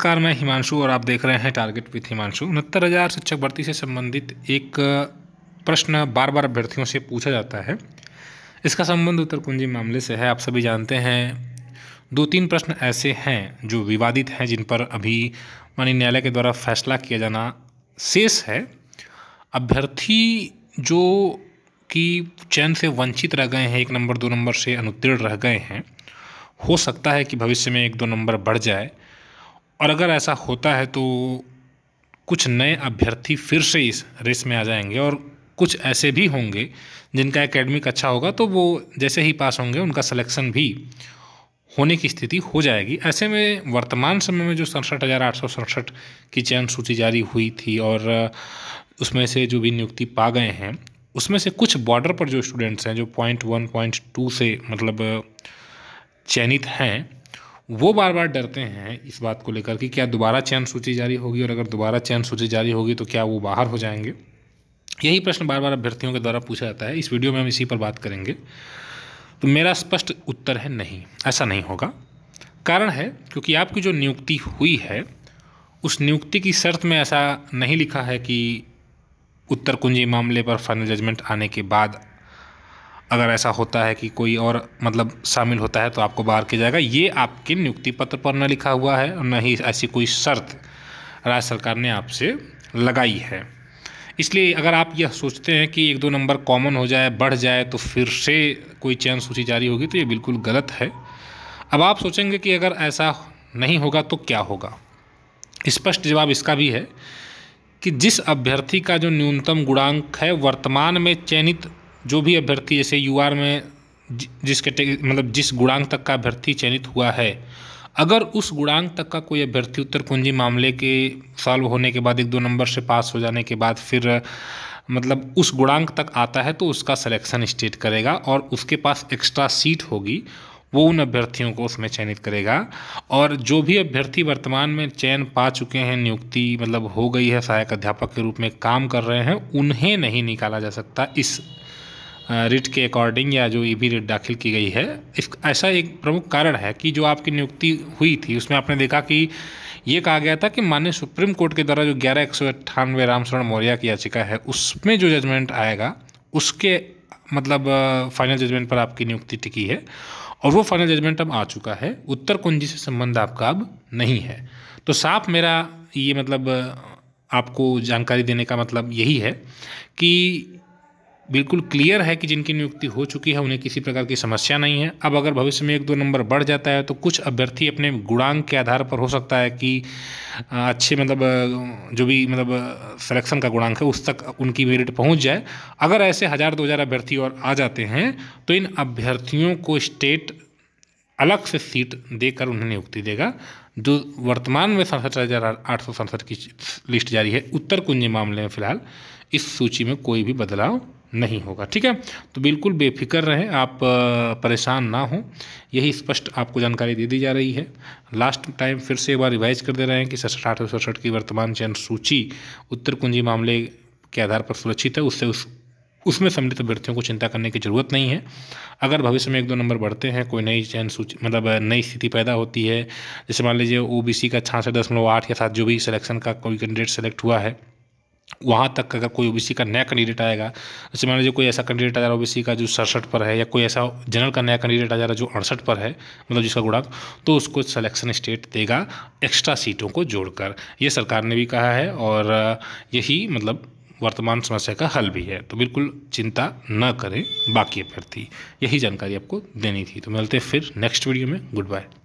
नमस्कार मैं हिमांशु और आप देख रहे हैं टारगेट विथ हिमांशु उनहत्तर हज़ार शिक्षक भर्ती से संबंधित एक प्रश्न बार बार अभ्यर्थियों से पूछा जाता है इसका संबंध उत्तर कुंजी मामले से है आप सभी जानते हैं दो तीन प्रश्न ऐसे हैं जो विवादित हैं जिन पर अभी माननीय न्यायालय के द्वारा फैसला किया जाना शेष है अभ्यर्थी जो कि चयन से वंचित रह गए हैं एक नंबर दो नंबर से अनुत्तीर्ण रह गए हैं हो सकता है कि भविष्य में एक दो नंबर बढ़ जाए और अगर ऐसा होता है तो कुछ नए अभ्यर्थी फिर से इस रेस में आ जाएंगे और कुछ ऐसे भी होंगे जिनका एकेडमिक अच्छा होगा तो वो जैसे ही पास होंगे उनका सिलेक्शन भी होने की स्थिति हो जाएगी ऐसे में वर्तमान समय में जो सड़सठ हज़ार आठ सौ सड़सठ की चयन सूची जारी हुई थी और उसमें से जो भी नियुक्ति पा गए हैं उसमें से कुछ बॉर्डर पर जो स्टूडेंट्स हैं जो पॉइंट वन पॉइंट टू से मतलब चयनित हैं वो बार बार डरते हैं इस बात को लेकर कि क्या दोबारा चयन सूची जारी होगी और अगर दोबारा चयन सूची जारी होगी तो क्या वो बाहर हो जाएंगे यही प्रश्न बार बार अभ्यर्थियों के द्वारा पूछा जाता है इस वीडियो में हम इसी पर बात करेंगे तो मेरा स्पष्ट उत्तर है नहीं ऐसा नहीं होगा कारण है क्योंकि आपकी जो नियुक्ति हुई है उस नियुक्ति की शर्त में ऐसा नहीं लिखा है कि उत्तर कुंजी मामले पर फाइनल जजमेंट आने के बाद अगर ऐसा होता है कि कोई और मतलब शामिल होता है तो आपको बाहर किया जाएगा ये आपके नियुक्ति पत्र पर न लिखा हुआ है और न ही ऐसी कोई शर्त राज्य सरकार ने आपसे लगाई है इसलिए अगर आप यह सोचते हैं कि एक दो नंबर कॉमन हो जाए बढ़ जाए तो फिर से कोई चयन सूची जारी होगी तो ये बिल्कुल गलत है अब आप सोचेंगे कि अगर ऐसा नहीं होगा तो क्या होगा स्पष्ट जवाब इसका भी है कि जिस अभ्यर्थी का जो न्यूनतम गुणांक है वर्तमान में चयनित जो भी अभ्यर्थी जैसे यू में जिस कैटेगरी मतलब जिस गुणांक तक का अभ्यर्थी चयनित हुआ है अगर उस गुणांक तक का कोई अभ्यर्थी उत्तर कुंजी मामले के सॉल्व होने के बाद एक दो नंबर से पास हो जाने के बाद फिर मतलब उस गुणांक तक आता है तो उसका सिलेक्शन स्टेट करेगा और उसके पास एक्स्ट्रा सीट होगी वो उन अभ्यर्थियों को उसमें चयनित करेगा और जो भी अभ्यर्थी वर्तमान में चयन पा चुके हैं नियुक्ति मतलब हो गई है सहायक अध्यापक के रूप में काम कर रहे हैं उन्हें नहीं निकाला जा सकता इस रिट के अकॉर्डिंग या जो ई बी रिट दाखिल की गई है इस ऐसा एक प्रमुख कारण है कि जो आपकी नियुक्ति हुई थी उसमें आपने देखा कि ये कहा गया था कि माननीय सुप्रीम कोर्ट के द्वारा जो ग्यारह एक सौ अट्ठानवे रामशरण मौर्या की याचिका है उसमें जो जजमेंट आएगा उसके मतलब फाइनल जजमेंट पर आपकी नियुक्ति टिकी है और वो फाइनल जजमेंट अब आ चुका है उत्तर कुंजी से संबंध आपका अब नहीं है तो साफ मेरा ये मतलब आपको जानकारी देने का मतलब यही है कि बिल्कुल क्लियर है कि जिनकी नियुक्ति हो चुकी है उन्हें किसी प्रकार की समस्या नहीं है अब अगर भविष्य में एक दो नंबर बढ़ जाता है तो कुछ अभ्यर्थी अपने गुणांक के आधार पर हो सकता है कि अच्छे मतलब जो भी मतलब सिलेक्शन का गुणांक है उस तक उनकी मेरिट पहुंच जाए अगर ऐसे हज़ार दो हज़ार अभ्यर्थी और आ जाते हैं तो इन अभ्यर्थियों को स्टेट अलग से सीट देकर उन्हें नियुक्ति देगा जो वर्तमान में सड़सठ हज़ार आठ सौ सड़सठ की लिस्ट जारी है उत्तर कुंजी मामले में फिलहाल इस सूची में कोई भी बदलाव नहीं होगा ठीक है तो बिल्कुल बेफिक्र रहें आप परेशान ना हों यही स्पष्ट आपको जानकारी दे दी जा रही है लास्ट टाइम फिर से एक बार रिवाइज कर दे रहे हैं कि सड़सठ आठ सौ सड़सठ की वर्तमान चयन सूची उत्तर कुंजी मामले के आधार पर सुरक्षित है उससे उस उसमें सम्मिलित अभ्यर्थियों को चिंता करने की जरूरत नहीं है अगर भविष्य में एक दो नंबर बढ़ते हैं कोई नई चयन सूची मतलब नई स्थिति पैदा होती है जैसे मान लीजिए ओ का छियासठ दशमलव आठ साथ जो भी सिलेक्शन का कोई कैंडिडेट सेलेक्ट हुआ है वहाँ तक अगर कोई ओबीसी का नया कैंडिडेट आएगा जैसे मान लीजिए कोई ऐसा कैंडिडेट आ जा रहा है ओबीसी का जो सड़सठ पर है या कोई ऐसा जनरल का नया कैंडिडेट आ जा रहा है जो अड़सठ पर है मतलब जिसका गुणांक तो उसको सलेक्शन स्टेट देगा एक्स्ट्रा सीटों को जोड़कर ये सरकार ने भी कहा है और यही मतलब वर्तमान समस्या का हल भी है तो बिल्कुल चिंता न करें बाकी अभ्यर्थी यही जानकारी आपको देनी थी तो मिलते हैं फिर नेक्स्ट वीडियो में गुड बाय